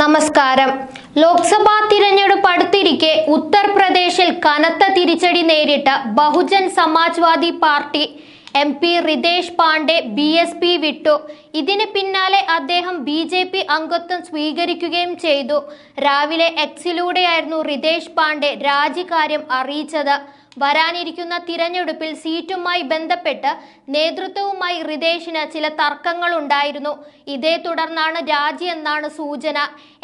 നമസ്കാരം ലോക്സഭാ തിരഞ്ഞെടുപ്പ് അടുത്തിരിക്കെ ഉത്തർപ്രദേശിൽ കനത്ത തിരിച്ചടി നേരിട്ട Bahujan Samajwadi party M P Ritesh Pandey B S P വിട്ടു ഇതിന് പിന്നാലെ അദ്ദേഹം ബി ജെ പി അംഗത്വം സ്വീകരിക്കുകയും ചെയ്തു രാവിലെ എക്സിലൂടെയായിരുന്നു റിതേഷ് പാണ്ഡെ രാജിക്കാര്യം അറിയിച്ചത് വരാനിരിക്കുന്ന തിരഞ്ഞെടുപ്പിൽ സീറ്റുമായി ബന്ധപ്പെട്ട് നേതൃത്വവുമായി റിതേഷിന് ചില തർക്കങ്ങളുണ്ടായിരുന്നു ഇതേ തുടർന്നാണ് രാജി എന്നാണ് സൂചന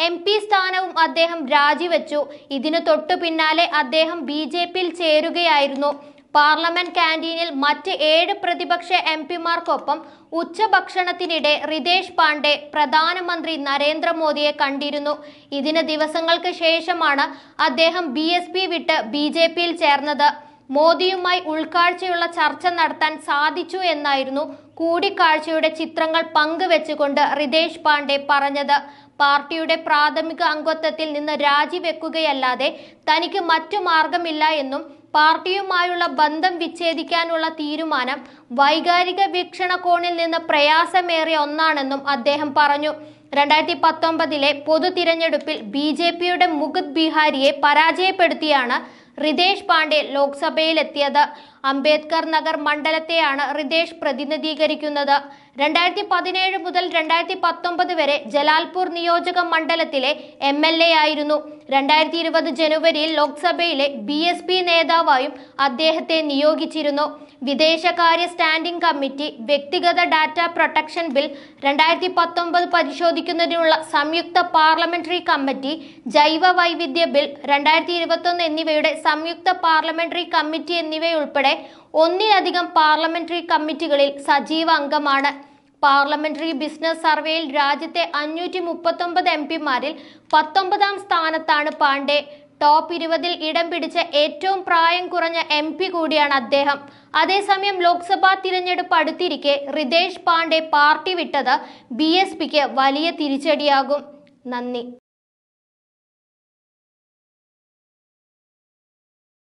എം പി സ്ഥാനവും അദ്ദേഹം രാജിവെച്ചു ഇതിനു തൊട്ടു പിന്നാലെ അദ്ദേഹം ബി ജെ പിയിൽ ചേരുകയായിരുന്നു പാർലമെന്റ് കാന്റീനിൽ മറ്റ് ഏഴ് പ്രതിപക്ഷ എം പിമാർക്കൊപ്പം ഉച്ചഭക്ഷണത്തിനിടെ റിതേഷ് പാണ്ഡെ പ്രധാനമന്ത്രി നരേന്ദ്രമോദിയെ കണ്ടിരുന്നു ഇതിന് ദിവസങ്ങൾക്ക് ശേഷമാണ് അദ്ദേഹം ബി എസ് പി വിട്ട് ബി ജെ പിയിൽ ചേർന്നത് മോദിയുമായി ഉൾക്കാഴ്ചയുള്ള ചർച്ച നടത്താൻ സാധിച്ചു എന്നായിരുന്നു കൂടിക്കാഴ്ചയുടെ ചിത്രങ്ങൾ പങ്കുവെച്ചുകൊണ്ട് റിതേഷ് പാണ്ഡെ പറഞ്ഞത് പാർട്ടിയുടെ പ്രാഥമിക അംഗത്വത്തിൽ നിന്ന് രാജിവെക്കുകയല്ലാതെ തനിക്ക് മറ്റു മാർഗമില്ല എന്നും പാർട്ടിയുമായുള്ള ബന്ധം വിച്ഛേദിക്കാനുള്ള തീരുമാനം വൈകാരിക വീക്ഷണകോണിൽ നിന്ന് പ്രയാസമേറിയ ഒന്നാണെന്നും അദ്ദേഹം പറഞ്ഞു രണ്ടായിരത്തി പത്തൊമ്പതിലെ പൊതു തിരഞ്ഞെടുപ്പിൽ ബി ജെ പിയുടെ മുകുത് ബിഹാരിയെ പരാജയപ്പെടുത്തിയാണ് റിതേഷ് പാണ്ഡെ ലോക്സഭയിലെത്തിയത് അംബേദ്കർ നഗർ മണ്ഡലത്തെയാണ് റിതേഷ് പ്രതിനിധീകരിക്കുന്നത് രണ്ടായിരത്തി പതിനേഴ് മുതൽ രണ്ടായിരത്തി പത്തൊമ്പത് വരെ ജലാൽപൂർ നിയോജക മണ്ഡലത്തിലെ എം എൽ എ ആയിരുന്നു രണ്ടായിരത്തി ഇരുപത് ജനുവരിയിൽ ലോക്സഭയിലെ ബി എസ് പി നേതാവായും അദ്ദേഹത്തെ നിയോഗിച്ചിരുന്നു വിദേശകാര്യ സ്റ്റാൻഡിംഗ് കമ്മിറ്റി വ്യക്തിഗത ഡാറ്റ പ്രൊട്ടക്ഷൻ ബിൽ രണ്ടായിരത്തി പത്തൊമ്പത് പരിശോധിക്കുന്നതിനുള്ള സംയുക്ത പാർലമെന്ററി കമ്മിറ്റി ജൈവ വൈവിധ്യ ബിൽ രണ്ടായിരത്തി ഇരുപത്തൊന്ന് എന്നിവയുടെ സംയുക്ത പാർലമെന്ററി കമ്മിറ്റി എന്നിവയുൾപ്പെടെ ഒന്നിലധികം പാർലമെന്ററി കമ്മിറ്റികളിൽ സജീവ അംഗമാണ് പാർലമെന്ററി ബിസിനസ് സർവേയിൽ രാജ്യത്തെ അഞ്ഞൂറ്റി മുപ്പത്തൊമ്പത് എം പിമാരിൽ പത്തൊമ്പതാം സ്ഥാനത്താണ് പാണ്ഡെ ടോപ്പ് ഇരുപതിൽ ഇടം പിടിച്ച ഏറ്റവും പ്രായം കുറഞ്ഞ എം പി കൂടിയാണ് അദ്ദേഹം അതേസമയം ലോക്സഭാ തിരഞ്ഞെടുപ്പ് അടുത്തിരിക്കെ റിതേഷ് പാണ്ഡെ പാർട്ടി വിട്ടത് ബി വലിയ തിരിച്ചടിയാകും നന്ദി